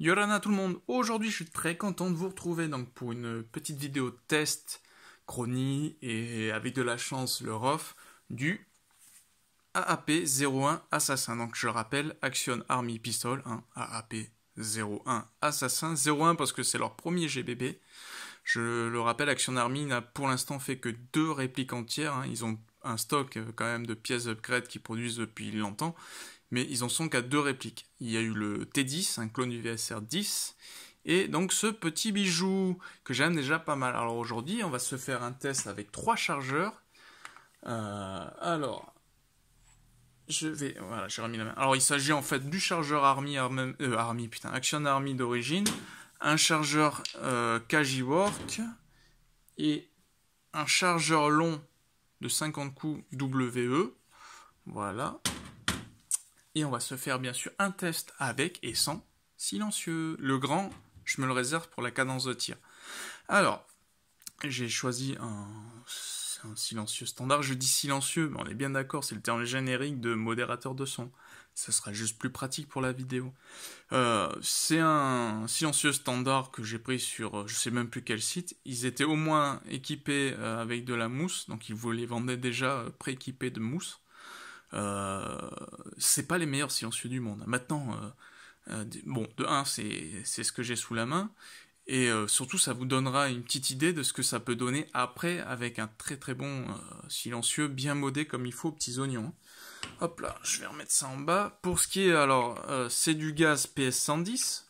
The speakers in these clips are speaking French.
Yorana tout le monde, aujourd'hui je suis très content de vous retrouver donc pour une petite vidéo test, chrony et avec de la chance le ROF du AAP-01 Assassin. Donc je rappelle, Action Army Pistol, hein, AAP-01 Assassin, 01 parce que c'est leur premier GBB. Je le rappelle, Action Army n'a pour l'instant fait que deux répliques entières, hein. ils ont un stock euh, quand même de pièces upgrade qu'ils produisent depuis longtemps mais ils en sont qu'à deux répliques. Il y a eu le T10, un clone du VSR10, et donc ce petit bijou que j'aime déjà pas mal. Alors aujourd'hui, on va se faire un test avec trois chargeurs. Euh, alors, je vais... Voilà, j'ai remis la main. Alors il s'agit en fait du chargeur Army, Army, euh, Army putain, Action Army d'origine, un chargeur euh, KJ Work. et un chargeur long de 50 coups WE. Voilà. Et on va se faire bien sûr un test avec et sans silencieux. Le grand, je me le réserve pour la cadence de tir. Alors, j'ai choisi un, silencieux standard. Je dis silencieux, mais on est bien d'accord, c'est le terme générique de modérateur de son. Ce sera juste plus pratique pour la vidéo. Euh, c'est un silencieux standard que j'ai pris sur je ne sais même plus quel site. Ils étaient au moins équipés euh, avec de la mousse, donc ils vous les vendaient déjà euh, prééquipés de mousse. Euh, c'est pas les meilleurs silencieux du monde. Maintenant, euh, euh, bon, de 1, c'est ce que j'ai sous la main, et surtout, ça vous donnera une petite idée de ce que ça peut donner après avec un très très bon silencieux, bien modé comme il faut petits oignons. Hop là, je vais remettre ça en bas. Pour ce qui est, alors, c'est du gaz PS110.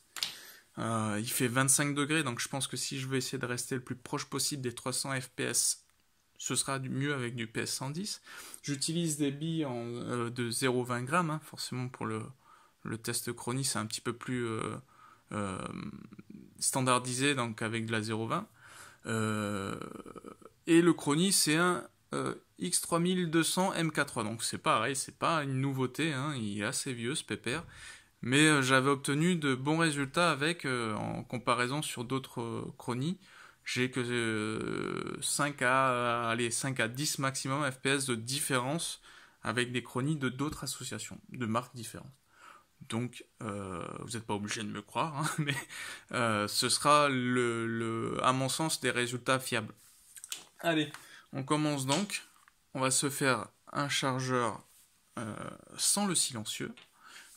il fait 25 degrés, donc je pense que si je veux essayer de rester le plus proche possible des 300 FPS, ce sera mieux avec du PS110. J'utilise des billes en, euh, de 0,20 grammes, hein. forcément pour le, test chrony, c'est un petit peu plus euh, euh, standardisé, donc avec de la 0,20. et le chrony, c'est un X3200 MK3, donc c'est pareil, c'est pas une nouveauté, hein. il est assez vieux ce pépère. Mais j'avais obtenu de bons résultats avec, en comparaison sur d'autres chronies j'ai que 5 euh, à, 5 à 10 maximum FPS de différence avec des chronies de d'autres associations, de marques différentes. Donc, euh, vous n'êtes pas obligé de me croire, hein, mais euh, ce sera, le, le, à mon sens, des résultats fiables. Allez, on commence donc. On va se faire un chargeur sans le silencieux.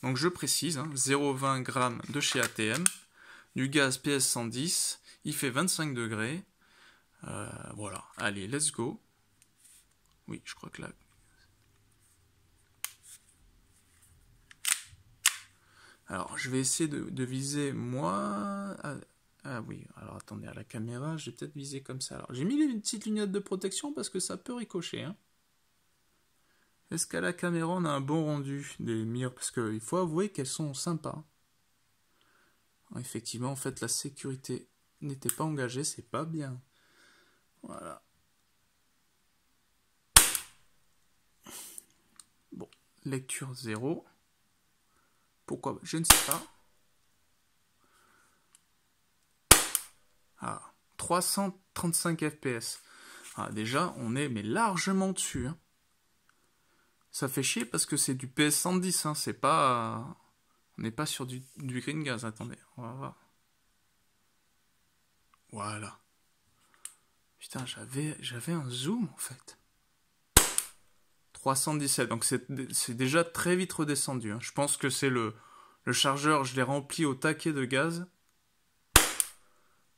Donc, je précise, 0,20 hein, g de chez ATM, du gaz PS110, il fait 25 degrés. Euh, voilà, allez, let's go. Oui, je crois que là... Alors, je vais essayer de, viser moi... Ah, oui, alors attendez, à la caméra, je vais peut-être viser comme ça. Alors, j'ai mis une petite lunette de protection parce que ça peut ricocher. Hein. Est-ce qu'à la caméra, on a un bon rendu des murs Parce qu'il faut avouer qu'elles sont sympas. Effectivement, en fait, la sécurité n'était pas engagé, c'est pas bien. Voilà. Bon, lecture 0. Pourquoi Je ne sais pas. Ah, 335 FPS. Ah, déjà, on est mais largement dessus. Hein. Ça fait chier parce que c'est du PS110, hein. c'est pas... On n'est pas sur du, du green gas, attendez, on va voir. Voilà. Putain, j'avais, j'avais un zoom en fait. 317, donc c'est déjà très vite redescendu. Hein. Je pense que c'est le, le chargeur, je l'ai rempli au taquet de gaz.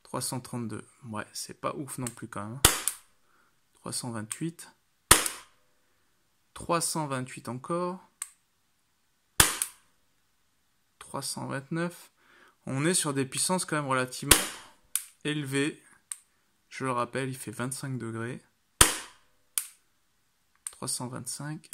332, ouais, c'est pas ouf non plus quand même. 328. Hein. 328 encore. 329. On est sur des puissances quand même relativement élevé. Je le rappelle, il fait 25 degrés. 325.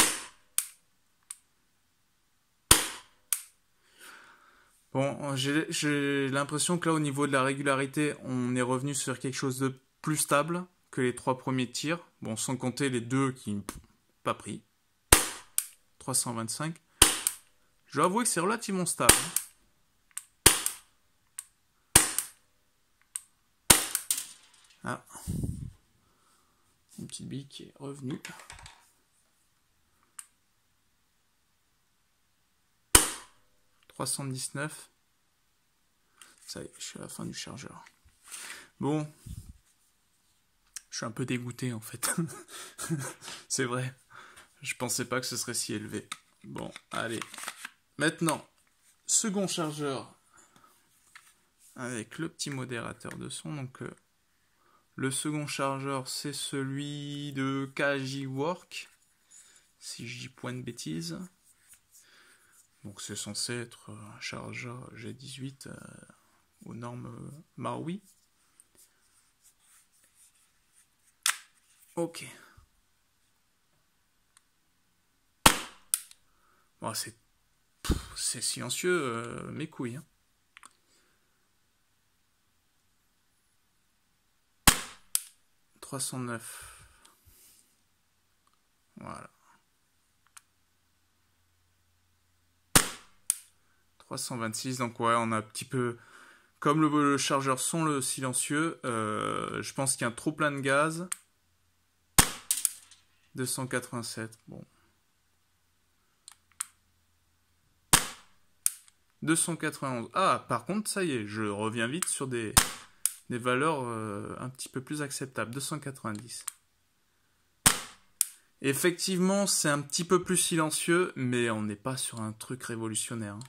Bon, j'ai l'impression que là, au niveau de la régularité, on est revenu sur quelque chose de plus stable que les trois premiers tirs. Bon, sans compter les deux qui n'ont pas pris. 325. Je dois avouer que c'est relativement stable. Ah, une petite bille qui est revenue. Ça y est, je suis à la fin du chargeur. Bon, je suis un peu dégoûté en fait. C'est vrai, je pensais pas que ce serait si élevé. Bon, allez. Maintenant, second chargeur avec le petit modérateur de son. Donc, euh, le second chargeur, c'est celui de KJ Work, si je dis point de bêtises. Donc c'est censé être un chargeur G18 euh, aux normes euh, Marui. Ok. Bon, c'est, silencieux, euh, mes couilles. Hein. 309. Voilà. 326, donc ouais, on a un petit peu... Comme le, chargeur son le silencieux, euh, je pense qu'il y a un trop plein de gaz. 287, bon. 291. Ah, par contre, ça y est, je reviens vite sur des des valeurs euh, un petit peu plus acceptables, 290. Effectivement, c'est un petit peu plus silencieux, mais on n'est pas sur un truc révolutionnaire. Hein.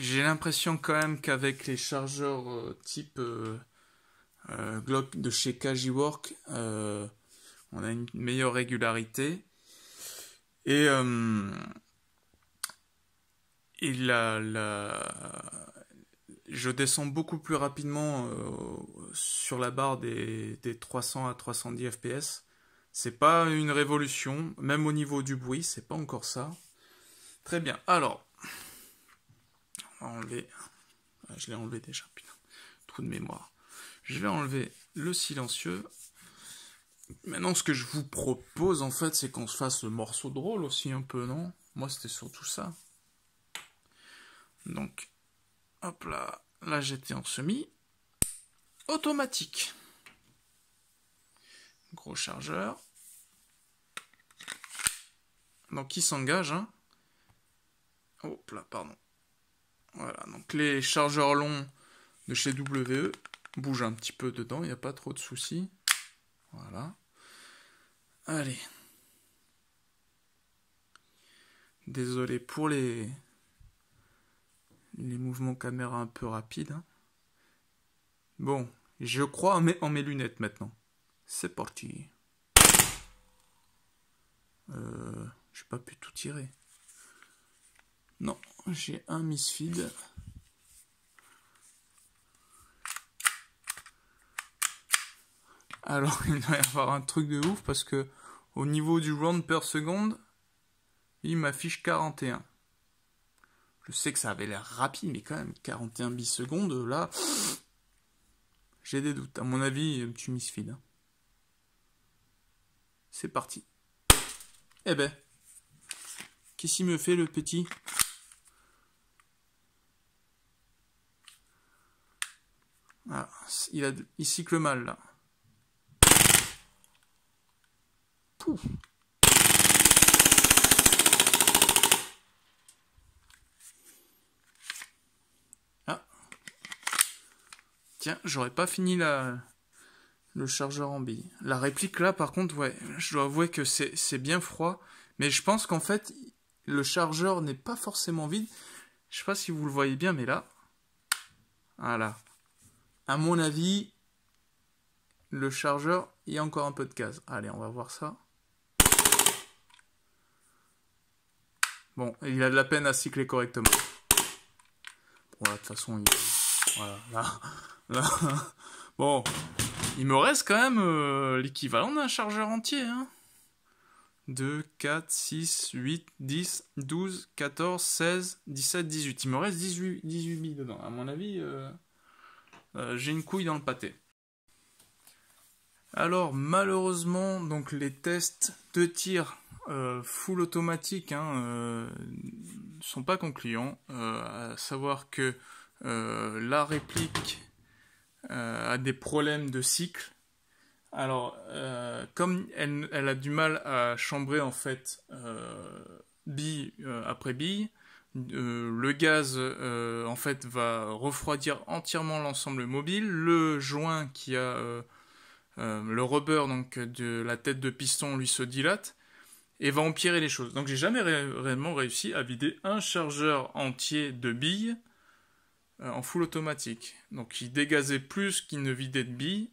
j'ai l'impression quand même qu'avec les chargeurs euh, type euh, euh, Glock de chez Work, on a une meilleure régularité. Et, euh, la, je descends beaucoup plus rapidement sur la barre des, des, 300 à 310 FPS. C'est pas une révolution, même au niveau du bruit, c'est pas encore ça. Très bien. Alors, enlever. Euh, je l'ai enlevé déjà, putain. Trou de mémoire. Je vais enlever le silencieux. Maintenant, ce que je vous propose, en fait, c'est qu'on se fasse le morceau drôle aussi un peu, non Moi, c'était surtout ça. Donc, hop là. Là, j'étais en semi. Automatique. Gros chargeur. Donc, il s'engage, hein Hop là, pardon. Voilà, donc les chargeurs longs de chez WE bougent un petit peu dedans, il n'y a pas trop de soucis. Voilà. Allez. Désolé pour les, les mouvements caméra un peu rapides. Hein. Bon, je crois en mes, lunettes maintenant. C'est parti. Euh, je n'ai pas pu tout tirer. Non, j'ai un misfeed. Alors, il doit y avoir un truc de ouf parce que au niveau du round per seconde, il m'affiche 41. Je sais que ça avait l'air rapide, mais quand même, 41 bisecondes, là, j'ai des doutes. À mon avis, tu misfeed. Hein. C'est parti. Eh ben, qu'est-ce qu'il me fait le petit Ah, il, a, il cycle mal là. Ah. Tiens, j'aurais pas fini la, le chargeur en bille. La réplique là, par contre, ouais, je dois avouer que c'est bien froid. Mais je pense qu'en fait, le chargeur n'est pas forcément vide. Je sais pas si vous le voyez bien, mais là. Voilà. À mon avis, le chargeur, il y a encore un peu de gaz. Allez, on va voir ça. Bon, il a de la peine à cycler correctement. Bon, de toute façon, il... Voilà, là, Bon, il me reste quand même euh, l'équivalent d'un chargeur entier. 2, 4, 6, 8, 10, 12, 14, 16, 17, 18. Il me reste 18, 18 dedans. À mon avis... Euh, euh, j'ai une couille dans le pâté. Alors malheureusement, donc les tests de tir euh, full automatique ne hein, euh, sont pas concluants, à savoir que la réplique a des problèmes de cycle. Alors comme elle, elle, a du mal à chambrer en fait bille après bille, euh, le gaz euh, en fait va refroidir entièrement l'ensemble mobile. Le joint qui a euh, le rubber donc de la tête de piston lui se dilate et va empirer les choses. Donc j'ai jamais réellement réussi à vider un chargeur entier de billes en full automatique. Donc il dégazait plus qu'il ne vidait de billes.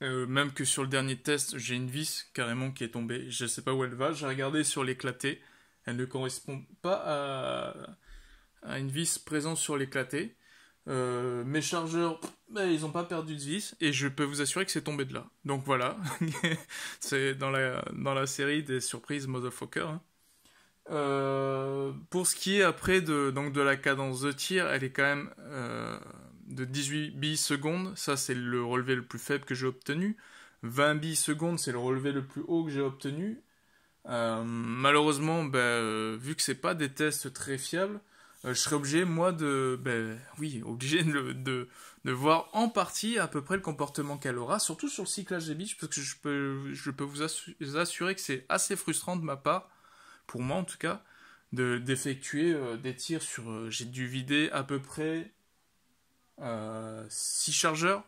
même que sur le dernier test, j'ai une vis carrément qui est tombée. Je ne sais pas où elle va. J'ai regardé sur l'éclaté. Elle ne correspond pas à, une vis présente sur l'éclaté. Euh, mes chargeurs, ben, ils n'ont pas perdu de vis et je peux vous assurer que c'est tombé de là. Donc voilà, c'est dans la, dans la série des surprises Motherfucker. Hein. Euh, pour ce qui est après de, donc de la cadence de tir, elle est quand même euh, de 18 secondes. Ça, c'est le relevé le plus faible que j'ai obtenu. 20 billes secondes, c'est le relevé le plus haut que j'ai obtenu. Euh, malheureusement, ben, euh, vu que c'est pas des tests très fiables, euh, je serais obligé, moi, de, ben, oui, obligé de, voir en partie à peu près le comportement qu'elle aura, surtout sur le cyclage des biches, parce que je peux, vous assurer que c'est assez frustrant de ma part, pour moi en tout cas, d'effectuer des tirs sur. j'ai dû vider à peu près 6 chargeurs,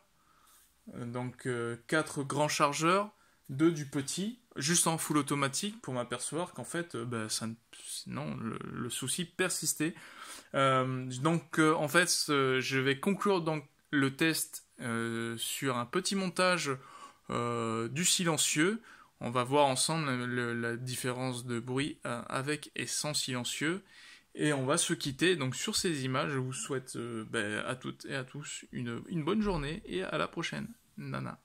donc 4 grands chargeurs, 2 du petit, juste en full automatique pour m'apercevoir qu'en fait, euh, bah, ça, non, le, souci persistait. Euh, donc, euh, en fait, je vais conclure donc, le test sur un petit montage du silencieux. On va voir ensemble la différence de bruit avec et sans silencieux. Et on va se quitter donc sur ces images. Je vous souhaite bah, à toutes et à tous une bonne journée et à la prochaine. Nana.